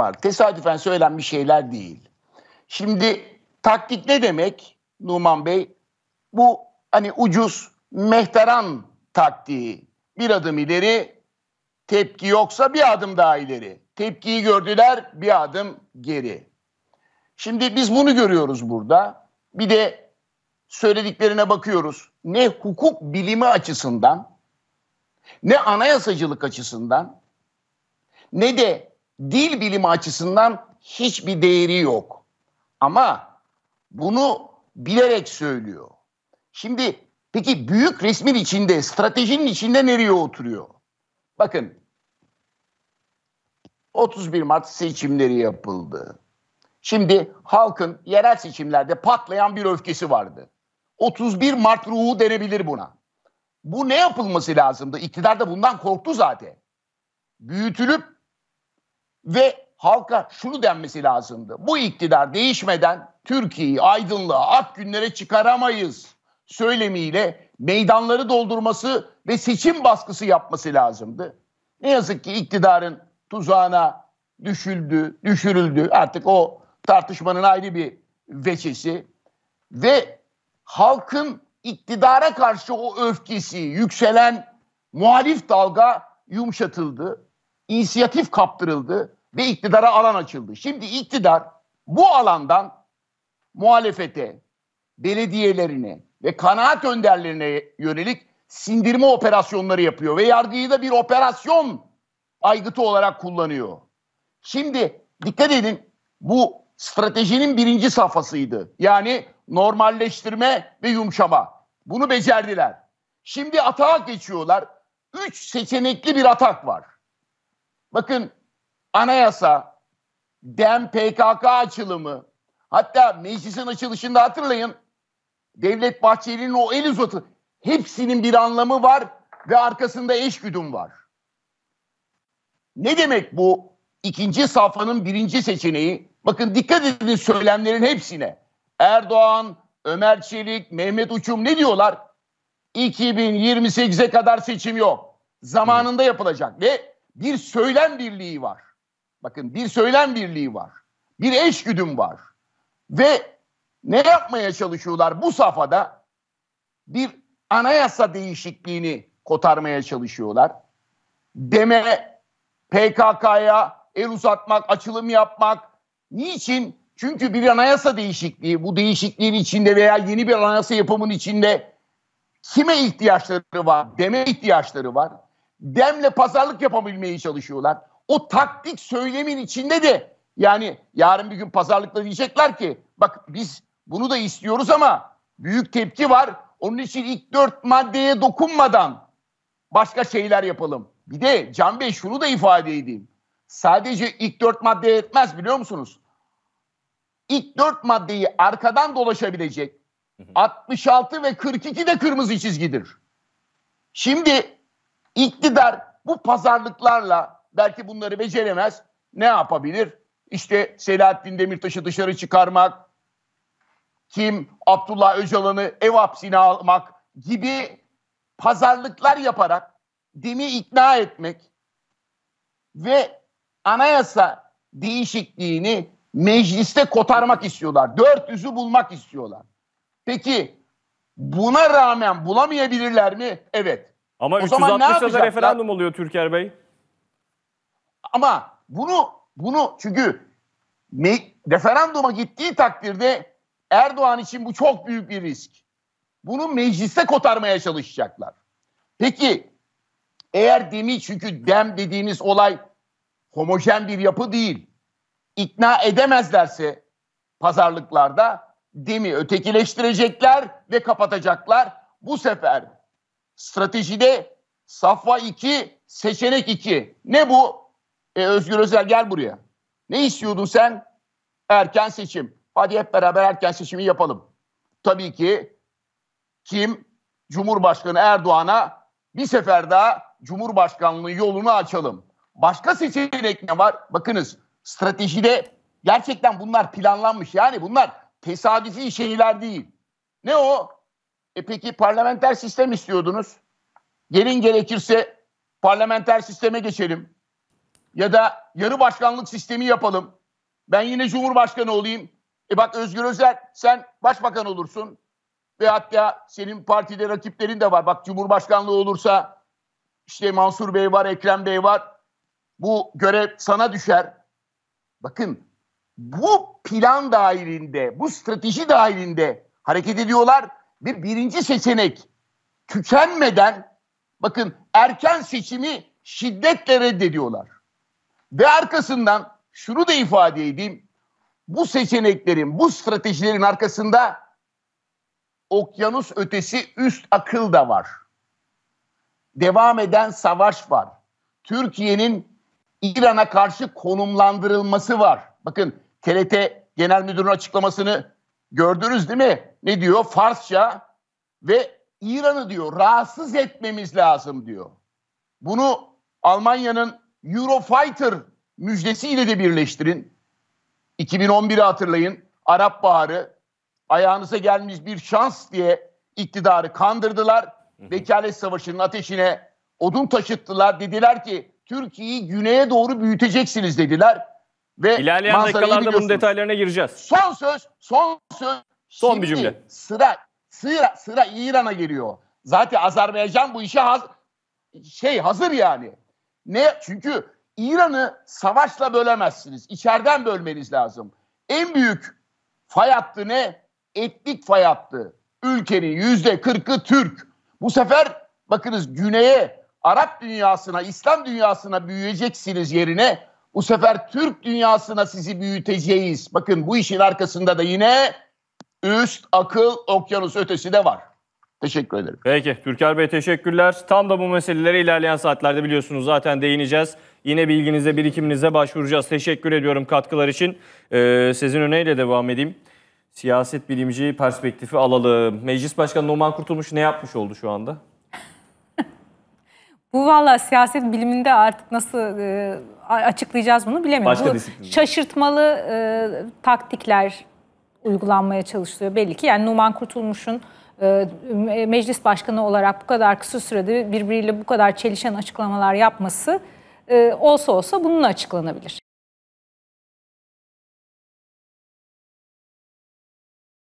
var. Tesadüfen söylenmiş şeyler değil. Şimdi taktik ne demek Numan Bey? Bu hani ucuz mehteran taktiği. Bir adım ileri, tepki yoksa bir adım daha ileri. Tepkiyi gördüler, bir adım geri. Şimdi biz bunu görüyoruz burada. Bir de söylediklerine bakıyoruz. Ne hukuk bilimi açısından, ne anayasacılık açısından, ne de dil bilimi açısından hiçbir değeri yok. Ama bunu bilerek söylüyor. Şimdi peki büyük resmin içinde, stratejinin içinde nereye oturuyor? Bakın 31 Mart seçimleri yapıldı. Şimdi halkın yerel seçimlerde patlayan bir öfkesi vardı. 31 Mart ruhu denebilir buna. Bu ne yapılması lazımdı? İktidar da bundan korktu zaten. Büyütülüp ve halka şunu denmesi lazımdı. Bu iktidar değişmeden Türkiye'yi aydınlığa, ak günlere çıkaramayız söylemiyle meydanları doldurması ve seçim baskısı yapması lazımdı. Ne yazık ki iktidarın tuzağına düşüldü, düşürüldü. Artık o tartışmanın ayrı bir veçesi ve halkın iktidara karşı o öfkesi, yükselen muhalif dalga yumuşatıldı inisiyatif kaptırıldı ve iktidara alan açıldı. Şimdi iktidar bu alandan muhalefete, belediyelerine ve kanaat önderlerine yönelik sindirme operasyonları yapıyor ve yargıyı da bir operasyon aygıtı olarak kullanıyor. Şimdi dikkat edin bu stratejinin birinci safhasıydı. Yani normalleştirme ve yumuşama. Bunu becerdiler. Şimdi atağa geçiyorlar. Üç seçenekli bir atak var. Bakın anayasa, DEM PKK açılımı, hatta meclisin açılışında hatırlayın Devlet Bahçeli'nin o el uzatı hepsinin bir anlamı var ve arkasında eşgüdüm var. Ne demek bu ikinci safhanın birinci seçeneği? Bakın dikkat edin söylemlerin hepsine. Erdoğan, Ömer Çelik, Mehmet Uçum ne diyorlar? 2028'e kadar seçim yok. Zamanında yapılacak ve bir söylem birliği var. Bakın bir söylem birliği var. Bir eşgüdüm var. Ve ne yapmaya çalışıyorlar bu safhada? Bir anayasa değişikliğini kotarmaya çalışıyorlar. Deme PKK'ya el uzatmak, açılım yapmak. Niçin? Çünkü bir anayasa değişikliği, bu değişikliğin içinde veya yeni bir anayasa yapımının içinde kime ihtiyaçları var, deme ihtiyaçları var demle pazarlık yapabilmeye çalışıyorlar. O taktik söylemin içinde de yani yarın bir gün pazarlıkta diyecekler ki bak biz bunu da istiyoruz ama büyük tepki var. Onun için ilk dört maddeye dokunmadan başka şeyler yapalım. Bir de Can Bey şunu da ifade edeyim. Sadece ilk dört madde yetmez biliyor musunuz? İlk dört maddeyi arkadan dolaşabilecek 66 ve 42 de kırmızı çizgidir. Şimdi İktidar bu pazarlıklarla belki bunları beceremez. Ne yapabilir? İşte Selahattin Demirtaş'ı dışarı çıkarmak, kim Abdullah Öcalan'ı ev hapsine almak gibi pazarlıklar yaparak demi ikna etmek ve anayasa değişikliğini mecliste kotarmak istiyorlar. Dört yüzü bulmak istiyorlar. Peki buna rağmen bulamayabilirler mi? Evet. Ama o 360'da da referandum ya? oluyor Türker Bey. Ama bunu bunu çünkü me, referanduma gittiği takdirde Erdoğan için bu çok büyük bir risk. Bunu meclise kotarmaya çalışacaklar. Peki eğer demi çünkü dem dediğiniz olay homojen bir yapı değil. İkna edemezlerse pazarlıklarda demi ötekileştirecekler ve kapatacaklar. Bu sefer stratejide safha 2, seçenek 2. Ne bu? Ee, Özgür Özel gel buraya. Ne istiyordun sen? Erken seçim. Hadi hep beraber erken seçimi yapalım. Tabii ki kim? Cumhurbaşkanı Erdoğan'a bir sefer daha Cumhurbaşkanlığı yolunu açalım. Başka seçenek ne var? Bakınız stratejide gerçekten bunlar planlanmış. Yani bunlar tesadüfi şeyler değil. Ne o? E peki parlamenter sistem istiyordunuz. Gelin gerekirse parlamenter sisteme geçelim. Ya da yarı başkanlık sistemi yapalım. Ben yine cumhurbaşkanı olayım. E bak Özgür Özel sen başbakan olursun. Ve hatta senin partide rakiplerin de var. Bak cumhurbaşkanlığı olursa işte Mansur Bey var, Ekrem Bey var. Bu görev sana düşer. Bakın bu plan dahilinde, bu strateji dahilinde hareket ediyorlar bir birinci seçenek tükenmeden bakın erken seçimi şiddetle reddediyorlar. Ve arkasından şunu da ifade edeyim. Bu seçeneklerin, bu stratejilerin arkasında okyanus ötesi üst akıl da var. Devam eden savaş var. Türkiye'nin İran'a karşı konumlandırılması var. Bakın TRT Genel müdürünün açıklamasını Gördünüz değil mi? Ne diyor? Farsça ve İran'ı diyor rahatsız etmemiz lazım diyor. Bunu Almanya'nın Eurofighter müjdesiyle de birleştirin. 2011'i hatırlayın. Arap Baharı ayağınıza gelmiş bir şans diye iktidarı kandırdılar. Vekalet Savaşı'nın ateşine odun taşıttılar. Dediler ki Türkiye'yi güneye doğru büyüteceksiniz dediler. Ve İlerleyen dakikalarda bunun detaylarına gireceğiz. Son söz, son söz. Son Şimdi bir cümle. Sıra, sıra, sıra İran'a geliyor. Zaten Azerbaycan bu işe haz şey hazır yani. Ne? Çünkü İran'ı savaşla bölemezsiniz. İçeriden bölmeniz lazım. En büyük fay hattı ne? Etnik fay hattı. Ülkenin yüzde kırkı Türk. Bu sefer bakınız güneye, Arap dünyasına, İslam dünyasına büyüyeceksiniz yerine bu sefer Türk dünyasına sizi büyüteceğiz. Bakın bu işin arkasında da yine üst akıl okyanus ötesi de var. Teşekkür ederim. Peki Türker Bey teşekkürler. Tam da bu meselelere ilerleyen saatlerde biliyorsunuz zaten değineceğiz. Yine bilginize, birikiminize başvuracağız. Teşekkür ediyorum katkılar için. Ee, sizin öneyle devam edeyim. Siyaset bilimci perspektifi alalım. Meclis Başkanı Numan Kurtulmuş ne yapmış oldu şu anda? Bu valla siyaset biliminde artık nasıl e, açıklayacağız bunu bilemiyorum. Başka bu şaşırtmalı e, taktikler uygulanmaya çalışılıyor belli ki. Yani Numan Kurtulmuş'un e, meclis başkanı olarak bu kadar kısa sürede birbiriyle bu kadar çelişen açıklamalar yapması e, olsa olsa bununla açıklanabilir.